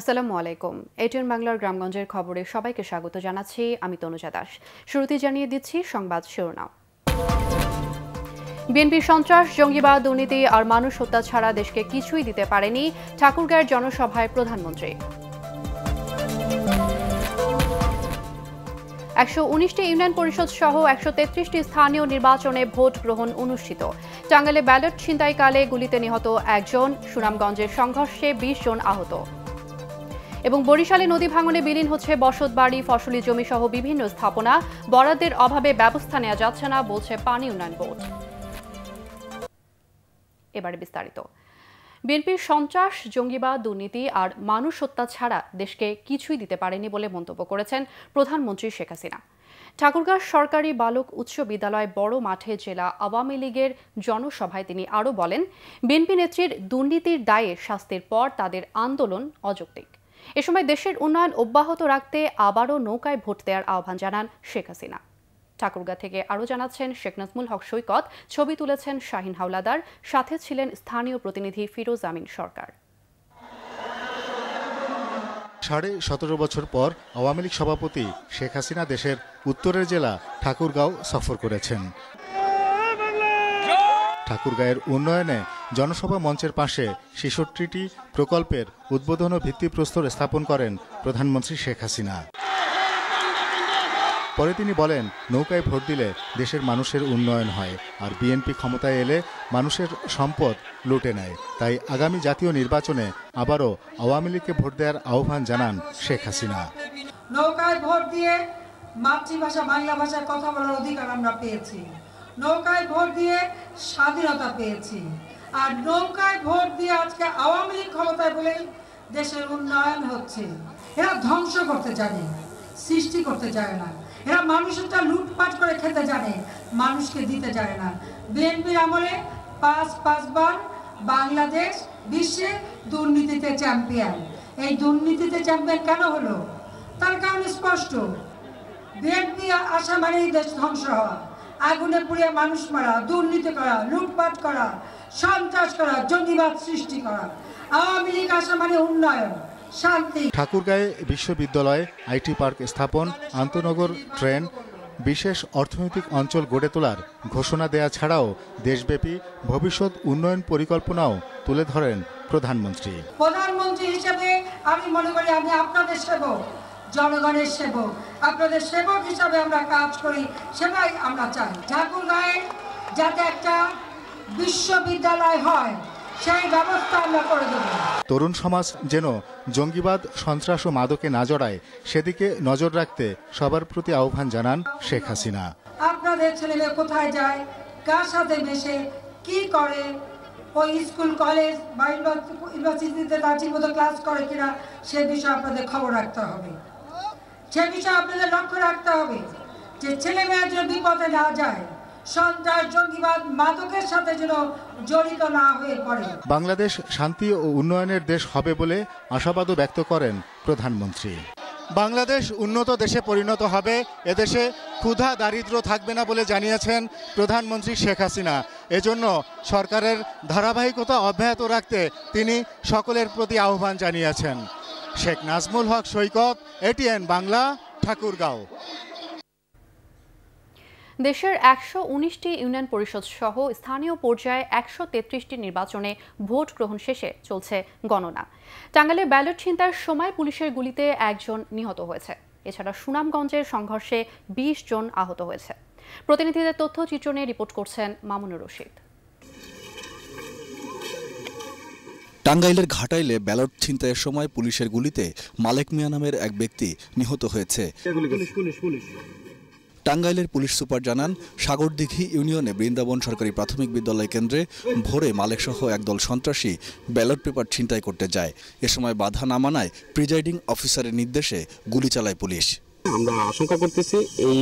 আসসালামু আলাইকুম এটিএন বাংলার গ্রামগঞ্জের খবরে সবাইকে স্বাগত জানাচ্ছি আমি তনুজা দাস শুরুতে জানিয়ে দিচ্ছি সংবাদ শিরোনাম বিএনপি সন্ত্রাস জঙ্গিবাদ দুর্নীতি আর মানুষ হত্যা ছাড়া দেশকে কিছুই দিতে পারেনি ঠাকুরগাঁয়ের জনসভায় প্রধানমন্ত্রী একশো উনিশটি ইউনিয়ন পরিষদ সহ একশো তেত্রিশটি স্থানীয় নির্বাচনে ভোট গ্রহণ অনুষ্ঠিত টাঙ্গালে ব্যালট ছিনতাইকালে গুলিতে নিহত একজন সুনামগঞ্জের সংঘর্ষে বিশ জন আহত এবং বরিশালে নদী ভাঙনে বিলীন হচ্ছে বসত বাড়ি ফসলি জমি সহ বিভিন্ন স্থাপনা বরাদ্দের অভাবে ব্যবস্থা নেওয়া যাচ্ছে না বলছে পানি উন্নয়ন বোর্ড এবারে বিস্তারিত বিএনপির সন্ত্রাস জঙ্গিবাদ দুর্নীতি আর মানুষ হত্যা ছাড়া দেশকে কিছুই দিতে পারেনি বলে মন্তব্য করেছেন প্রধানমন্ত্রী শেখ হাসিনা ঠাকুরগাঁও সরকারি বালক উচ্চ বিদ্যালয় বড় মাঠে জেলা আওয়ামী লীগের জনসভায় তিনি আরও বলেন বিএনপি নেত্রীর দুর্নীতির দায়ে শাস্তির পর তাদের আন্দোলন অযৌক্তিক এ সময় দেশের উন্নয়ন অব্যাহত রাখতে আবারও নৌকায় ভোট দেওয়ার আহ্বান জানান শেখ হাসিনা ঠাকুরগা থেকে আরও জানাচ্ছেন শেখ নাজমুল হক সৈকত ছবি তুলেছেন শাহিন হাওলাদার সাথে ছিলেন স্থানীয় প্রতিনিধি ফিরোজ আমিন সরকার সাড়ে সতেরো বছর পর আওয়ামী লীগ সভাপতি শেখ হাসিনা দেশের উত্তরের জেলা ঠাকুরগাঁও সফর করেছেন ঠাকুরগাঁয়ের উন্নয়নে জনসভা মঞ্চের পাশে ছেষট্টিটি প্রকল্পের উদ্বোধন ও ভিত্তিপ্রস্তর স্থাপন করেন প্রধানমন্ত্রী শেখ হাসিনা পরে তিনি বলেন নৌকায় ভোট দিলে দেশের মানুষের উন্নয়ন হয় আর বিএনপি ক্ষমতায় এলে মানুষের সম্পদ লুটে নেয় তাই আগামী জাতীয় নির্বাচনে আবারও আওয়ামী লীগকে ভোট দেওয়ার আহ্বান জানান শেখ হাসিনা নৌকায় ভোট দিয়ে মাতৃভাষা বাংলা ভাষায় কথা বলার অধিকার আমরা পেয়েছি নৌকায় ভোট দিয়ে স্বাধীনতা পেয়েছি আর নৌকায় ভোট দিয়ে আজকে আওয়ামী লীগ ক্ষমতায় বলে দেশের উন্নয়ন হচ্ছে এরা ধ্বংস করতে জানে সৃষ্টি করতে চায় না এরা মানুষটা লুটপাট করে খেতে জানে মানুষকে দিতে চায় না বিএনপির আমলে পাঁচ পাঁচবার বাংলাদেশ বিশ্বে দুর্নীতিতে চ্যাম্পিয়ন এই দুর্নীতিতে চ্যাম্পিয়ন কেন হলো তার কারণ স্পষ্ট বিএনপি আসা মানেই দেশ ধ্বংস হওয়া আগুনে পুড়ে মানুষ মারা দুর্নীতি করা লুটপাট করা সন্ত্রাস করা জঙ্গিবাদ সৃষ্টি করা আওয়ামী লীগ আসা মানে উন্নয়ন শান্তি ঠাকুরগাঁয়ে বিশ্ববিদ্যালয়ে আইটি পার্ক স্থাপন আন্তনগর ট্রেন বিশেষ অর্থনৈতিক অঞ্চল গড়ে তোলার ঘোষণা দেয়া ছাড়াও দেশব্যাপী ভবিষ্যৎ উন্নয়ন পরিকল্পনাও তুলে ধরেন প্রধানমন্ত্রী প্রধানমন্ত্রী হিসেবে আমি মনে করি আমি আপনাদের সেবক জনগণের সেবক আপনাদের সেবক হিসাবে আমরা কাজ করি সেবাই আমরা চাই ঠাকুরগাঁয়ে যাতে একটা বিশ্ববিদ্যালয় হয় সেই ব্যবস্থা আমরা করে দেব তরুণ সমাজ যেন জঙ্গিবাদ সন্ত্রাস ও মাদকে না জড়ায় সেদিকে নজর রাখতে সবার প্রতি আহ্বান জানান শেখ হাসিনা আপনাদের ছেলেমেয়ে কোথায় যায় কার সাথে মেশে কি করে ওই স্কুল কলেজ বা ইউনিভার্সিটিতে তার মতো ক্লাস করে কিনা সে বিষয়ে আপনাদের খবর রাখতে হবে সে বিষয়ে আপনাদের লক্ষ্য রাখতে হবে যে ছেলে মেয়ের বিপদে না যায় বাংলাদেশ শান্তি ও উন্নয়নের দেশ হবে বলে আশাবাদও ব্যক্ত করেন প্রধানমন্ত্রী বাংলাদেশ উন্নত দেশে পরিণত হবে এদেশে ক্ষুধা দারিদ্র থাকবে না বলে জানিয়েছেন প্রধানমন্ত্রী শেখ হাসিনা এজন্য সরকারের ধারাবাহিকতা অব্যাহত রাখতে তিনি সকলের প্রতি আহ্বান জানিয়েছেন শেখ নাজমুল হক সৈকত এটিএন বাংলা ঠাকুরগাঁও দেশের একশো উনিশটি ইউনিয়ন পরিষদ সহ স্থানীয় পর্যায়ে একশো তেত্রিশটি নির্বাচনে ভোট গ্রহণ শেষে চলছে গণনা টাঙ্গালে ব্যালট ছিনতার সময় পুলিশের গুলিতে একজন নিহত হয়েছে এছাড়া সুনামগঞ্জের সংঘর্ষে ২০ জন আহত হয়েছে প্রতিনিধিদের তথ্য চিত্র নিয়ে রিপোর্ট করছেন মামুনুর রশিদ টাঙ্গাইলের ঘাটাইলে ব্যালট ছিনতাইয়ের সময় পুলিশের গুলিতে মালেক মিয়া নামের এক ব্যক্তি নিহত হয়েছে টাঙ্গাইলের পুলিশ সুপার জানান সাগরদিঘি ইউনিয়নে বৃন্দাবন সরকারি প্রাথমিক বিদ্যালয় কেন্দ্রে ভোরে মালেকসহ একদল সন্ত্রাসী ব্যালট পেপার ছিনতাই করতে যায় এ সময় বাধা না মানায় প্রিজাইডিং অফিসারের নির্দেশে গুলি চালায় পুলিশ আমরা আশঙ্কা করতেছি এই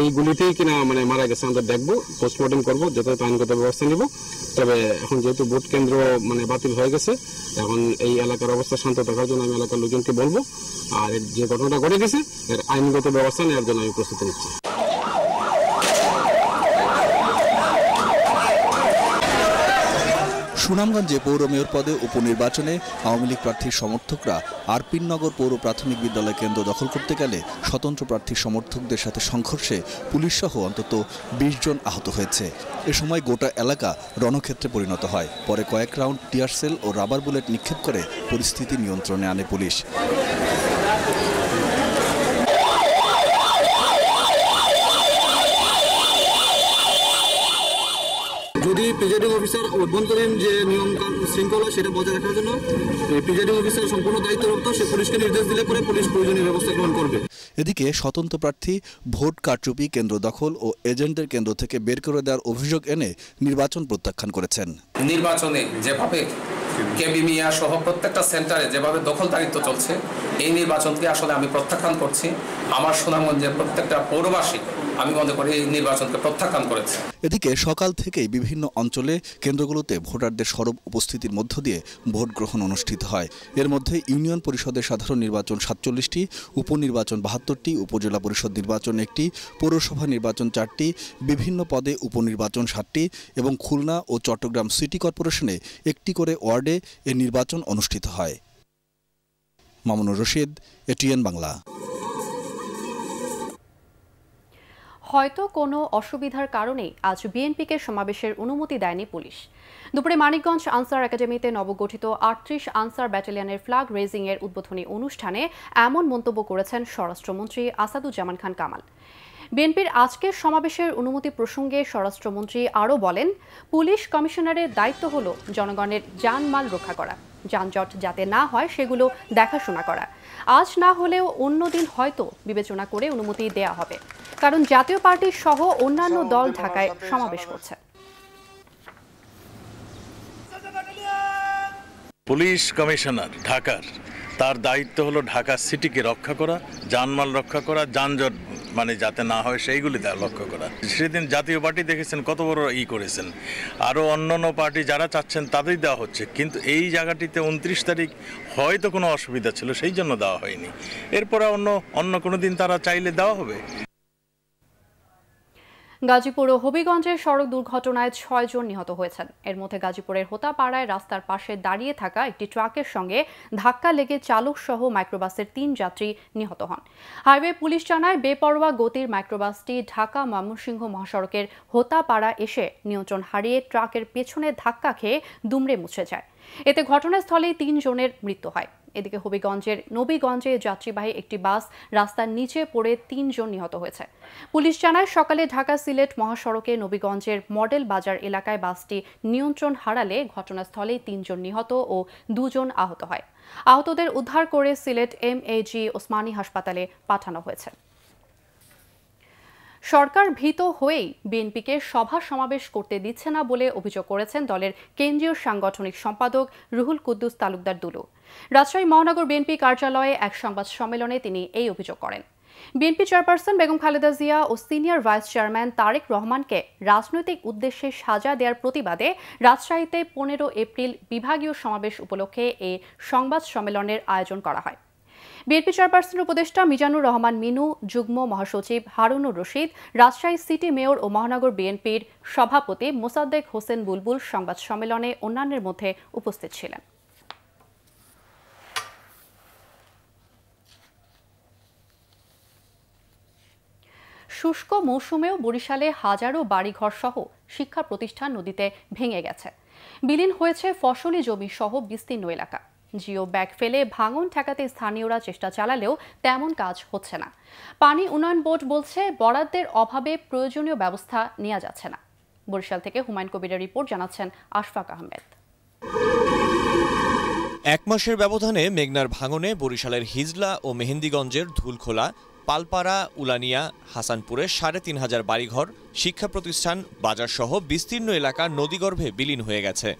এই গুলিতেই কিনা মানে মারা গেছে আমরা দেখবো পোস্টমর্টম করবো যথাযথ আইনগত ব্যবস্থা নিব তবে এখন যেহেতু ভোট কেন্দ্র মানে বাতিল হয়ে গেছে এখন এই এলাকার অবস্থা শান্ত থাকার জন্য আমি এলাকার লোকজনকে বলবো আর যে ঘটনাটা ঘটে গেছে এর আইনগত ব্যবস্থা নেওয়ার জন্য আমি প্রস্তুতি নিচ্ছি সুনামগঞ্জে পৌর মেয়র পদে উপনির্বাচনে আওয়ামী লীগ প্রার্থীর সমর্থকরা আরপিননগর পৌর প্রাথমিক বিদ্যালয় কেন্দ্র দখল করতে গেলে স্বতন্ত্র প্রার্থীর সমর্থকদের সাথে সংঘর্ষে পুলিশ সহ অন্তত বিশ জন আহত হয়েছে এ সময় গোটা এলাকা রণক্ষেত্রে পরিণত হয় পরে কয়েক রাউন্ড টিয়ারসেল ও রাবার বুলেট নিক্ষেপ করে পরিস্থিতি নিয়ন্ত্রণে আনে পুলিশ অভ্যন্তরীণ যে নিয়ম শৃঙ্খলা সেটা বজায় রাখার জন্য প্রিজাইডিং অফিসার সম্পূর্ণ দায়িত্বরত সে পুলিশকে নির্দেশ দিলে পরে পুলিশ প্রয়োজনীয় ব্যবস্থা গ্রহণ করবে এদিকে স্বতন্ত্র প্রার্থী ভোট কারচুপি কেন্দ্র দখল ও এজেন্টদের কেন্দ্র থেকে বের করে দেওয়ার অভিযোগ এনে নির্বাচন প্রত্যাখ্যান করেছেন নির্বাচনে যেভাবে কেবিমিয়া সহ প্রত্যেকটা সেন্টারে যেভাবে দখলদারিত্ব চলছে এই নির্বাচনকে আসলে আমি প্রত্যাখ্যান করছি আমার সুনামগঞ্জের প্রত্যেকটা পৌরবাসী আমি মনে করি এই নির্বাচনকে প্রত্যাখ্যান করেছে এদিকে সকাল থেকেই বিভিন্ন অঞ্চলে কেন্দ্রগুলোতে ভোটারদের সরব উপস্থিতির মধ্য দিয়ে ভোট গ্রহণ অনুষ্ঠিত হয় এর মধ্যে ইউনিয়ন পরিষদের সাধারণ নির্বাচন সাতচল্লিশটি উপনির্বাচন বাহাত্তরটি উপজেলা পরিষদ নির্বাচন একটি পৌরসভা নির্বাচন চারটি বিভিন্ন পদে উপনির্বাচন সাতটি এবং খুলনা ও চট্টগ্রাম সিটি কর্পোরেশনে একটি করে ওয়ার্ড ওয়ার্ডে এ নির্বাচন অনুষ্ঠিত হয় মামুনুর রশিদ এটিএন বাংলা হয়তো কোনো অসুবিধার কারণেই আজ বিএনপিকে সমাবেশের অনুমতি দেয়নি পুলিশ দুপুরে মানিকগঞ্জ আনসার একাডেমিতে নবগঠিত আটত্রিশ আনসার ব্যাটালিয়নের ফ্ল্যাগ রেজিং এর উদ্বোধনী অনুষ্ঠানে এমন মন্তব্য করেছেন স্বরাষ্ট্রমন্ত্রী আসাদুজ্জামান খান কামাল বিএনপির আজকের সমাবেশের অনুমতি প্রসঙ্গে স্বরাষ্ট্রমন্ত্রী আরও বলেন পুলিশ কমিশনারের দায়িত্ব হল জনগণের যানমাল রক্ষা করা যানজট যাতে না হয় সেগুলো দেখাশোনা করা আজ না হলেও অন্য দিন হয়তো বিবেচনা করে অনুমতি দেয়া হবে কারণ জাতীয় পার্টি সহ অন্যান্য দল ঢাকায় সমাবেশ করছে পুলিশ কমিশনার ঢাকার তার দায়িত্ব হলো ঢাকা সিটিকে রক্ষা করা যানমাল রক্ষা করা যানজট মানে যাতে না হয় সেইগুলি লক্ষ্য করা সেদিন জাতীয় পার্টি দেখেছেন কত বড় ই করেছেন আরও অন্য অন্য পার্টি যারা চাচ্ছেন তাদেরই দেওয়া হচ্ছে কিন্তু এই জায়গাটিতে উনত্রিশ তারিখ হয়তো কোনো অসুবিধা ছিল সেই জন্য দেওয়া হয়নি এরপরে অন্য অন্য কোনো দিন তারা চাইলে দেওয়া হবে গাজীপুর ও হবিগঞ্জে সড়ক দুর্ঘটনায় ছয়জন নিহত হয়েছেন এর মধ্যে গাজীপুরের হোতাপাড়ায় রাস্তার পাশে দাঁড়িয়ে থাকা একটি ট্রাকের সঙ্গে ধাক্কা লেগে চালক সহ মাইক্রোবাসের তিন যাত্রী নিহত হন হাইওয়ে পুলিশ জানায় বেপরোয়া গতির মাইক্রোবাসটি ঢাকা ময়মনসিংহ মহাসড়কের হোতাপাড়া এসে নিয়ন্ত্রণ হারিয়ে ট্রাকের পেছনে ধাক্কা খেয়ে দুমড়ে মুছে যায় এতে ঘটনাস্থলেই তিনজনের মৃত্যু হয় এদিকে হবিগঞ্জের নবীগঞ্জে যাত্রীবাহী একটি বাস রাস্তার নিচে পড়ে তিনজন নিহত হয়েছে পুলিশ জানায় সকালে ঢাকা সিলেট মহাসড়কে নবীগঞ্জের মডেল বাজার এলাকায় বাসটি নিয়ন্ত্রণ হারালে ঘটনাস্থলেই তিনজন নিহত ও দুজন আহত হয় আহতদের উদ্ধার করে সিলেট এম এজি ওসমানী হাসপাতালে পাঠানো হয়েছে সরকার ভীত হয়েই বিএনপিকে সভা সমাবেশ করতে দিচ্ছে না বলে অভিযোগ করেছেন দলের কেন্দ্রীয় সাংগঠনিক সম্পাদক রুহুল কুদ্দুস তালুকদার দুলু রাজশাহী মহানগর বিএনপি কার্যালয়ে এক সংবাদ সম্মেলনে তিনি এই অভিযোগ করেন বিএনপি চেয়ারপারসন বেগম খালেদা জিয়া ও সিনিয়র ভাইস চেয়ারম্যান তারেক রহমানকে রাজনৈতিক উদ্দেশ্যে সাজা দেওয়ার প্রতিবাদে রাজশাহীতে পনেরো এপ্রিল বিভাগীয় সমাবেশ উপলক্ষে এ সংবাদ সম্মেলনের আয়োজন করা হয় বিএনপি চেয়ারপারসন উপদেষ্টা মিজানুর রহমান মিনু যুগ্ম মহাসচিব হারুনুর রশিদ রাজশাহী সিটি মেয়র ও মহানগর বিএনপির সভাপতি মোসাদ্দেক হোসেন বুলবুল সংবাদ সম্মেলনে অন্যান্যের মধ্যে উপস্থিত ছিলেন শুষ্ক মৌসুমেও বরিশালে হাজারো বাড়িঘর সহ শিক্ষা প্রতিষ্ঠান নদীতে ভেঙে গেছে বিলীন হয়েছে ফসলি জমি সহ বিস্তীর্ণ এলাকা জিও ব্যাগ ফেলে ভাঙন ঠেকাতে স্থানীয়রা চেষ্টা চালালেও তেমন কাজ হচ্ছে না পানি উন্নয়ন বোর্ড বলছে বরাদ্দের অভাবে প্রয়োজনীয় ব্যবস্থা নেওয়া যাচ্ছে না বরিশাল থেকে হুমায়ুন কবিরের রিপোর্ট জানাচ্ছেন আশফাক আহমেদ এক মাসের ব্যবধানে মেঘনার ভাঙনে বরিশালের হিজলা ও মেহেন্দিগঞ্জের ধুলখোলা পালপাড়া উলানিয়া হাসানপুরে সাড়ে তিন হাজার বাড়িঘর শিক্ষা প্রতিষ্ঠান বাজারসহ বিস্তীর্ণ এলাকা নদীগর্ভে বিলীন হয়ে গেছে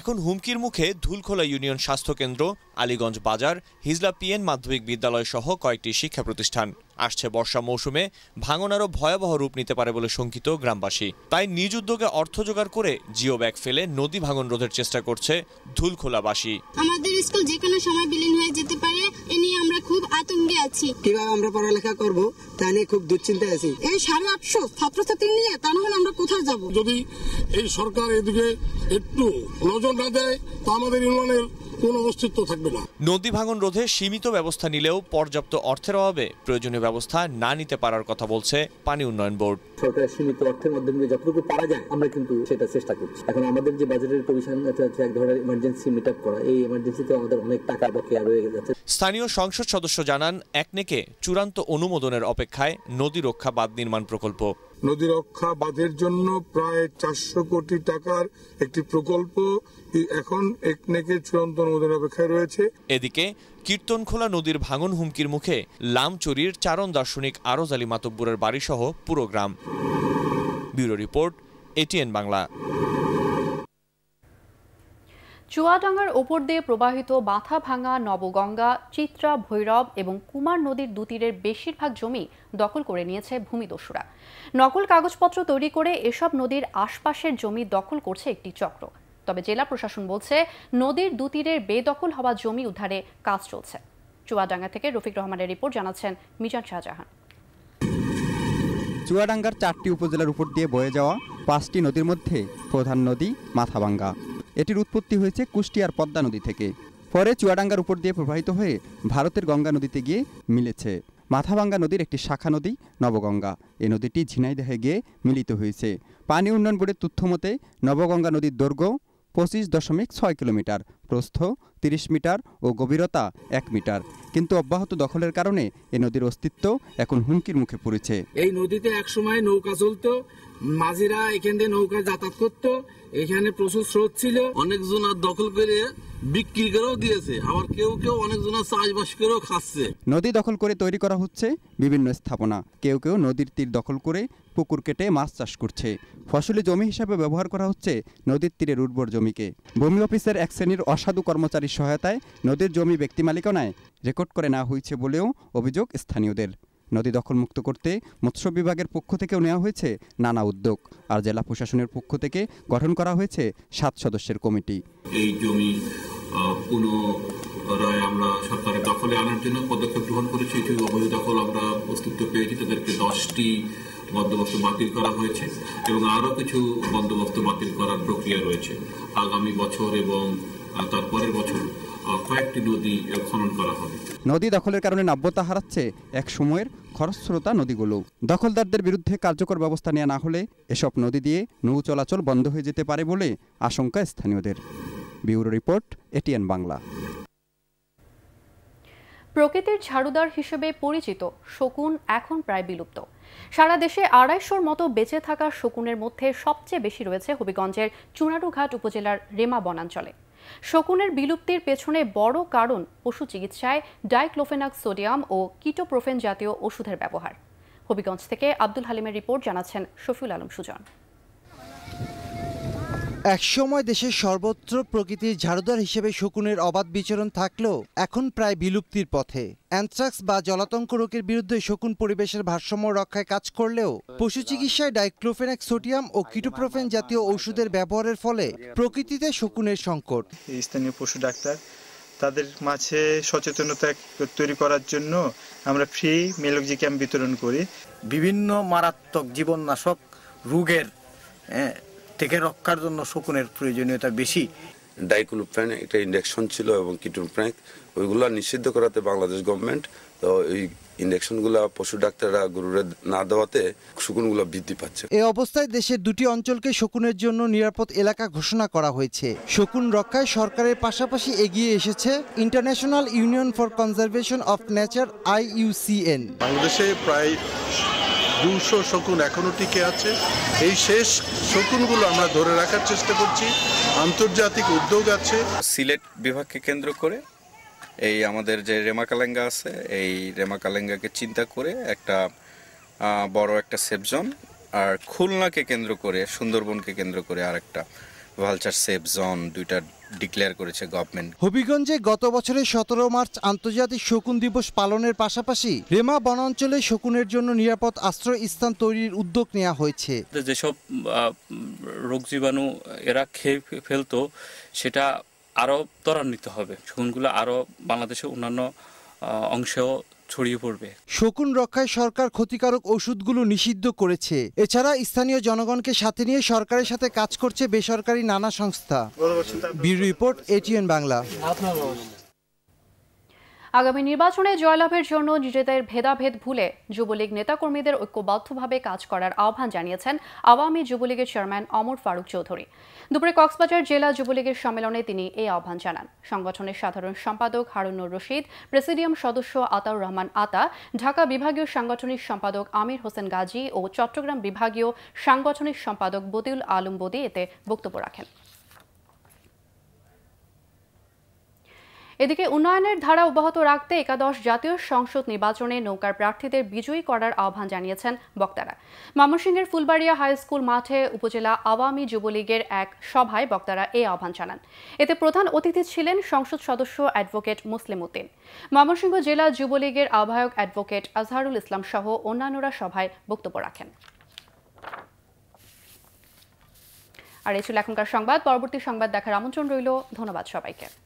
এখন হুমকির মুখে ধুলখোলা ইউনিয়ন স্বাস্থ্যকেন্দ্র আলীগঞ্জ বাজার হিজলা পিএন মাধ্যমিক বিদ্যালয় সহ কয়েকটি শিক্ষা প্রতিষ্ঠান আসছে বর্ষা মৌসুমে ভাঙন আরও ভয়াবহ রূপ নিতে পারে বলে শঙ্কিত গ্রামবাসী তাই নিজ উদ্যোগে অর্থ জোগাড় করে জিও ব্যাগ ফেলে নদী ভাঙন রোধের চেষ্টা করছে ধুলখোলাবাসী আমাদের স্কুল যে কোনো সময় বিলীন হয়ে যেতে পারে এ নিয়ে আমরা খুব আতঙ্কে আছি কিভাবে আমরা পড়ালেখা করব তা নিয়ে খুব দুশ্চিন্তায় আছি এই সাড়ে আটশো ছাত্রছাত্রী নিয়ে তা নাহলে আমরা কোথায় যাব যদি এই সরকার এদিকে একটু নজর না দেয় তা আমাদের ইউনিয়নের কোনো অস্তিত্ব থাকবে না নদী ভাঙন রোধে সীমিত ব্যবস্থা নিলেও পর্যাপ্ত অর্থের অভাবে প্রয়োজনীয় ব্যবস্থা না নিতে পারার কথা বলছে পানি উন্নয়ন বোর্ড সরকারের সীমিত অর্থের মাধ্যমে যতটুকু পারা যায় আমরা কিন্তু সেটা চেষ্টা করছি এখন আমাদের যে বাজেটের প্রভিশন হচ্ছে এক ধরনের ইমার্জেন্সি মিটআপ করা এই ইমার্জেন্সিতে আমাদের অনেক টাকা বকেয়া রয়ে গেছে স্থানীয় সংসদ সদস্য জানান একনেকে চূড়ান্ত অনুমোদনের অপেক্ষায় নদী রক্ষা বাঁধ নির্মাণ প্রকল্প নদী রক্ষা বাঁধের জন্য প্রায় চারশো কোটি টাকার একটি প্রকল্প এখন একনেকে চূড়ান্ত অনুমোদন অপেক্ষায় রয়েছে এদিকে কীর্তনখোলা নদীর ভাঙন হুমকির মুখে লামচুরির চারণ দার্শনিক আরজ আলী মাতব্বুরের বাড়িসহ পুরো গ্রাম ব্যুরো রিপোর্ট এটিএন বাংলা চুয়াডাঙ্গার ওপর দিয়ে প্রবাহিত বাঁধা ভাঙা নবগঙ্গা চিত্রা ভৈরব এবং কুমার নদীর দুতীরের বেশিরভাগ জমি দখল করে নিয়েছে ভূমিদস্যুরা নকল কাগজপত্র তৈরি করে এসব নদীর আশপাশের জমি দখল করছে একটি চক্র তবে জেলা প্রশাসন বলছে নদীর দুতীরের বেদখল হওয়া জমি উদ্ধারে কাজ চলছে চুয়াডাঙ্গা থেকে রফিক রহমানের রিপোর্ট জানাচ্ছেন মিজান শাহজাহান চুয়াডাঙ্গার চারটি উপজেলার উপর দিয়ে বয়ে যাওয়া পাঁচটি নদীর মধ্যে প্রধান নদী মাথাভাঙ্গা এটির উৎপত্তি হয়েছে কুষ্টিয়ার পদ্মা নদী থেকে পরে চুয়াডাঙ্গার উপর দিয়ে প্রবাহিত হয়ে ভারতের গঙ্গা নদীতে গিয়ে মিলেছে মাথাভাঙ্গা নদীর একটি শাখা নদী নবগঙ্গা এই নদীটি ঝিনাইদহে গিয়ে মিলিত হয়েছে পানি উন্নয়ন বোর্ডের তথ্য মতে নবগঙ্গা নদীর দৈর্ঘ্য পঁচিশ দশমিক ছয় কিলোমিটার প্রস্থ তিরিশ মিটার ও গভীরতা এক মিটার কিন্তু অব্যাহত দখলের কারণে এ নদীর অস্তিত্ব এখন হুমকির মুখে পড়েছে এই নদীতে একসময় নৌকা চলত মাঝিরা এখান দিয়ে নৌকা যাতায়াত করতো এখানে প্রচুর স্রোত ছিল অনেক দখল করে বিক্রি করেও দিয়েছে আবার কেউ কেউ অনেক চাষবাস করেও খাচ্ছে নদী দখল করে তৈরি করা হচ্ছে বিভিন্ন স্থাপনা কেউ কেউ নদীর তীর দখল করে পুকুর কেটে মাছ চাষ করছে ফসলি জমি হিসাবে ব্যবহার করা হচ্ছে নদীর তীরের উর্বর জমিকে ভূমি অফিসের এক শ্রেণীর অসাধু কর্মচারীর সহায়তায় নদীর জমি ব্যক্তি মালিকানায় রেকর্ড করে না হয়েছে বলেও অভিযোগ স্থানীয়দের নদী দখলমুক্ত করতে মৎস্য বিভাগের পক্ষ থেকেও নেওয়া হয়েছে নানা উদ্যোগ আর জেলা প্রশাসনের পক্ষ থেকে গঠন করা হয়েছে সাত সদস্যের কমিটি এই জমি পুনরায় আমরা সরকারের দখলে আনার জন্য পদক্ষেপ গ্রহণ করেছি এটি অবৈধ দখল আমরা অস্তিত্ব পেয়েছি তাদেরকে দশটি বন্দোবস্ত বাতিল করা হয়েছে এবং আরও কিছু বন্দোবস্ত বাতিল করার প্রক্রিয়া রয়েছে আগামী বছর এবং তারপরের বছর কয়েকটি নদী খনন করা হবে নদী দখলের কারণে নাব্যতা হারাচ্ছে এক সময়ের খরস্রোতা নদীগুলো দখলদারদের বিরুদ্ধে কার্যকর ব্যবস্থা নেওয়া না হলে এসব নদী দিয়ে নৌ চলাচল বন্ধ হয়ে যেতে পারে বলে আশঙ্কা স্থানীয়দের ব্যুরো রিপোর্ট এটিএন বাংলা প্রকৃতির ঝাড়ুদার হিসেবে পরিচিত শকুন এখন প্রায় বিলুপ্ত সারা দেশে আড়াইশোর মতো বেঁচে থাকা শকুনের মধ্যে সবচেয়ে বেশি রয়েছে হবিগঞ্জের চুনারুঘাট উপজেলার রেমা বনাঞ্চলে শকুনের বিলুপ্তির পেছনে বড় কারণ পশু চিকিৎসায় ডাইক্লোফেনাক সোডিয়াম ও কিটোপ্রোফেন জাতীয় ওষুধের ব্যবহার হবিগঞ্জ থেকে আব্দুল হালিমের রিপোর্ট জানাচ্ছেন শফিউল আলম সুজন একসময় দেশের সর্বত্র প্রকৃতির ঝাড়ুদার হিসেবে শকুনের অবাধ বিচরণ থাকলেও এখন প্রায় বিলুপ্তির পথে অ্যান্থ্রাক্স বা জলাতঙ্ক রোগের বিরুদ্ধে শকুন পরিবেশের ভারসাম্য রক্ষায় কাজ করলেও পশু চিকিৎসায় ডাইক্লোফেনাক সোডিয়াম ও কিটোপ্রোফেন জাতীয় ঔষধের ব্যবহারের ফলে প্রকৃতিতে শকুনের সংকট স্থানীয় পশু ডাক্তার তাদের মাঝে সচেতনতা তৈরি করার জন্য আমরা ফ্রি ক্যাম্প বিতরণ করি বিভিন্ন মারাত্মক জীবননাশক রোগের হ্যাঁ, থেকে রক্ষার জন্য শকুনের প্রয়োজনীয়তা বেশি ডাইক্লোপ্যান একটা ইন্ডাকশন ছিল এবং কিটোপ্যাক ওইগুলো নিষিদ্ধ করাতে বাংলাদেশ গভর্নমেন্ট তো এই ইন্ডাকশনগুলো পশু ডাক্তাররা গরুরে না দেওয়াতে শকুনগুলো বৃদ্ধি পাচ্ছে এই অবস্থায় দেশের দুটি অঞ্চলকে শকুনের জন্য নিরাপদ এলাকা ঘোষণা করা হয়েছে শকুন রক্ষায় সরকারের পাশাপাশি এগিয়ে এসেছে international union for conservation of nature IUCN বাংলাদেশে প্রায় দুশো শকুন এখনও টিকে আছে এই শেষ শকুনগুলো আমরা ধরে রাখার চেষ্টা করছি আন্তর্জাতিক উদ্যোগ আছে সিলেট বিভাগকে কেন্দ্র করে এই আমাদের যে রেমাকালেঙ্গা আছে এই রেমাকালেঙ্গাকে চিন্তা করে একটা বড় একটা সেফ জোন আর খুলনাকে কেন্দ্র করে সুন্দরবনকে কেন্দ্র করে আর একটা ভালচার সেফ জোন দুইটা ডিক্লেয়ার করেছে গভর্নমেন্ট হবিগঞ্জে গত বছরের সতেরো মার্চ আন্তর্জাতিক শকুন দিবস পালনের পাশাপাশি রেমা বনাঞ্চলে শকুনের জন্য নিরাপদ আশ্রয় স্থান তৈরির উদ্যোগ নেওয়া হয়েছে যেসব রোগ জীবাণু এরা খেয়ে ফেলতো সেটা আরও ত্বরান্বিত হবে শকুনগুলো আরও বাংলাদেশের অন্যান্য অংশেও ছড়িয়ে পড়বে শকুন রক্ষায় সরকার ক্ষতিকারক ওষুধগুলো নিষিদ্ধ করেছে এছাড়া স্থানীয় জনগণকে সাথে নিয়ে সরকারের সাথে কাজ করছে বেসরকারি নানা সংস্থা রিপোর্ট এটিএন বাংলা আগামী নির্বাচনে জয়লাভের জন্য নিজেদের ভেদাভেদ ভুলে যুবলীগ নেতাকর্মীদের ঐক্যবদ্ধভাবে কাজ করার আহ্বান জানিয়েছেন আওয়ামী যুবলীগের চেয়ারম্যান অমর ফারুক চৌধুরী দুপুরে কক্সবাজার জেলা যুবলীগের সম্মেলনে তিনি এই আহ্বান জানান সংগঠনের সাধারণ সম্পাদক হারুনুর রশিদ প্রেসিডিয়াম সদস্য আতাউর রহমান আতা ঢাকা বিভাগীয় সাংগঠনিক সম্পাদক আমির হোসেন গাজী ও চট্টগ্রাম বিভাগীয় সাংগঠনিক সম্পাদক বদিউল আলম বদি এতে বক্তব্য রাখেন এদিকে উন্নয়নের ধারা অব্যাহত রাখতে একাদশ জাতীয় সংসদ নির্বাচনে নৌকার প্রার্থীদের বিজয়ী করার আহ্বান জানিয়েছেন বক্তারা ময়মনসিংহের ফুলবাড়িয়া হাই স্কুল মাঠে উপজেলা আওয়ামী যুবলীগের এক সভায় বক্তারা এই আহ্বান জানান এতে প্রধান অতিথি ছিলেন সংসদ সদস্য অ্যাডভোকেট মুসলিম উদ্দিন ময়মনসিংহ জেলা যুবলীগের আহ্বায়ক অ্যাডভোকেট আজহারুল ইসলাম সহ অন্যান্যরা সভায় বক্তব্য রাখেন আর এই ছিল এখনকার সংবাদ পরবর্তী সংবাদ দেখার আমন্ত্রণ রইল ধন্যবাদ সবাইকে